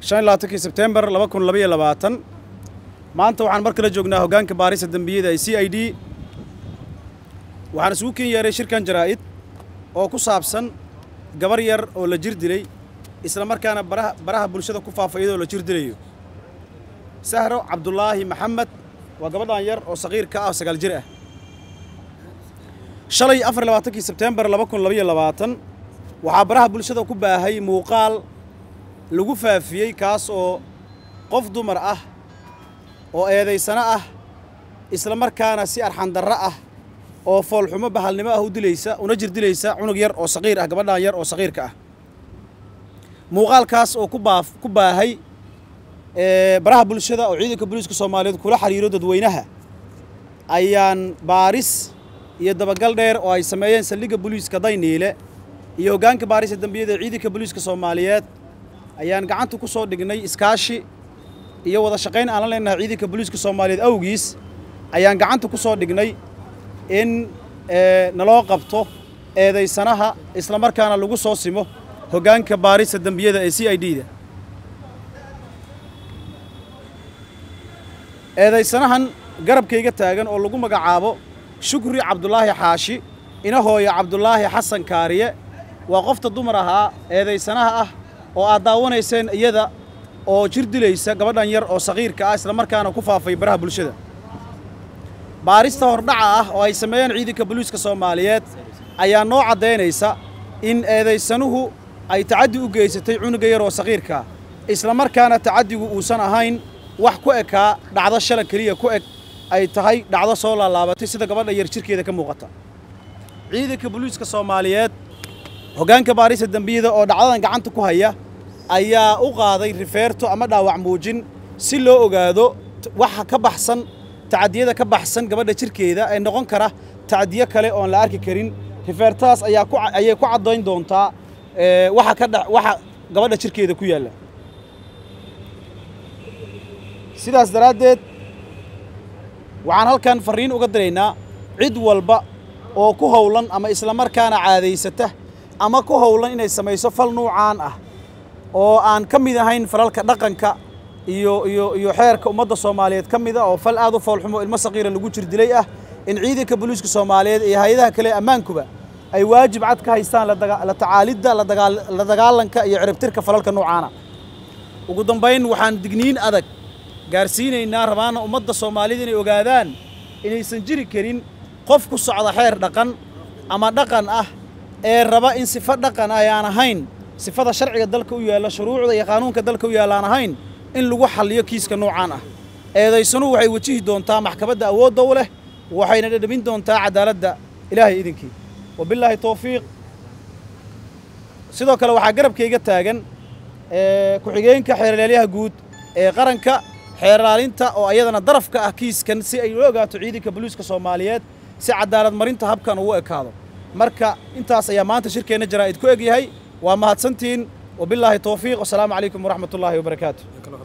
kii sebtembar maanta waxaan mar kale joognaa hoggaanka baarista dembiyada ee c i d waxaan isugu ken yeeray shirkan jaraa'id oo ku saabsan gabar yar oo la jir dilay isla markaana baraha bulshada ku faafa iyadoo la jir dilayo sahro cabdulaahi maxamed waa gabadhan yar oo saqiir ka ah sagaal jir ah shalay afar labaatankii sebtembar laba kun labayo labaatan waxaa baraha bulshada ku baahay muuqaal lagu faafiyey kaas oo qof dumar ah oo eedaysano ah isla markaana si arxandarro ah oo foolxumo bahalnimo ah u dilaysa una jir dilaysa cunug yar oo saqiir ah gabadhaan yar oo saqiirka ah muuqaalkaas oo ku baaf ku baahay baraha bulshada oo ciidanka booliiska soomaaliyeed kula xiriiro dadweynaha ayaan baaris iyo dabagal dheer oo ay sameeyeen saldhigga booliiska dayniile iyo hoggaanka baaris baarisa dembiyada ciidanka booliiska soomaaliyeed ayaan gacanta ku soo dhignay iskaashi iyo wada shaqayn aan la leenahay ciidanka booliiska soomaaliyeed awgiis ayaan gacanta ku soo dhignay in eh, naloo qabto eedaysanaha islamarkaana lagu soo simo hoggaanka baarista dembiyada ee c i d da eedaysanahan garabkayga taagan oo lagu magacaabo shukri cabdulaahi xaashi ina hooya cabdulaahi xasan kaariye waa qofta dumar ahaa eedaysanaha ah oo aad daawanayseen iyada oo jir dilaysa gabadhan yar oo sagiirka ah isla markaana ku faafay baraha bulshada baarista hordhaca ah oo ay sameeyeen ciidanka buliiska soomaaliyeed ayaa noo caddaynaysa in eedaysanuhu ay tacaddi u geysatay cunuga yar oo sagiirkaa ah, isla markaana tacaddigu uusan ahayn wax ku ekaa dhacdo shala keliya ku eg ay tahay dhacdo soo laalaabatay sida gabadha yar jirkeeda ka muuqata ciidanka boliiska soomaaliyeed hoggaanka baarista dembiyada oo dhacdadan gacanta ku haya ayaa u qaaday rifeerto ama dhaawac muujin si loo ogaado waxa ka baxsan tacadiyada ka baxsan gabadha jirkeeda ee noqon kara tacadiyo kale oon la arki karin rifeertadaas ayay ku caddayn doontaa waxa gabadha jirkeeda ku yaalla sidaas daraaddeed waxaan halkan farriin uga diraynaa cid walba oo ku howlan ama isla markaana caadaysata ama ku howlan inay samayso fal nuucaan ah oo aan ka mid ahayn falalka dhaqanka iyo iyo iyo xeerka ummadda soomaaliyeed ka mid a ah oo fal aad u foolxumo ilmo saqiira lagu jir dilay ah in ciidanka boliiska soomaaliyeed iyo hay-adaha kale ammaankuba ay waajib cad ka haystaan la tacaalidda la dagaalanka iyo ciribtirka falalka nuucaana ugu dambayn waxaan digniin adag gaarsiinaynaa rabaana ummadda soomaaliyeed inay ogaadaan inaysan jiri karin qof ku socda xeer dhaqan ama dhaqan ah ee raba in sifo dhaqan ayaan ahayn sifada sharciga dalka u yaalla shuruucda iyo qaanuunka dalka u yaalla aan ahayn in lagu xalliyo kiiska noocaan ah eedaysanu waxay wejihi doontaa maxkamadda awoodda u leh waxayna dhadhamin doontaa cadaaladda ilaahay idinkii wabilaahi towfiiq sidoo kale waxaa garabkayga taagan ku-xigeenka xeerlaalyaha guud ee qaranka xeerlaalinta oo ayadana darafka ah kiiskan si ay loo ogaato ciidanka buliiska soomaaliyeed si cadaalad marinta habkan ugu ekaado marka intaas ayaa maanta shirkeenna jaraa'id ku egyahay waa mahadsantiin wabilaahi towfiiq wasalaamu calaykum waraxmat ullaahi wabarakaatu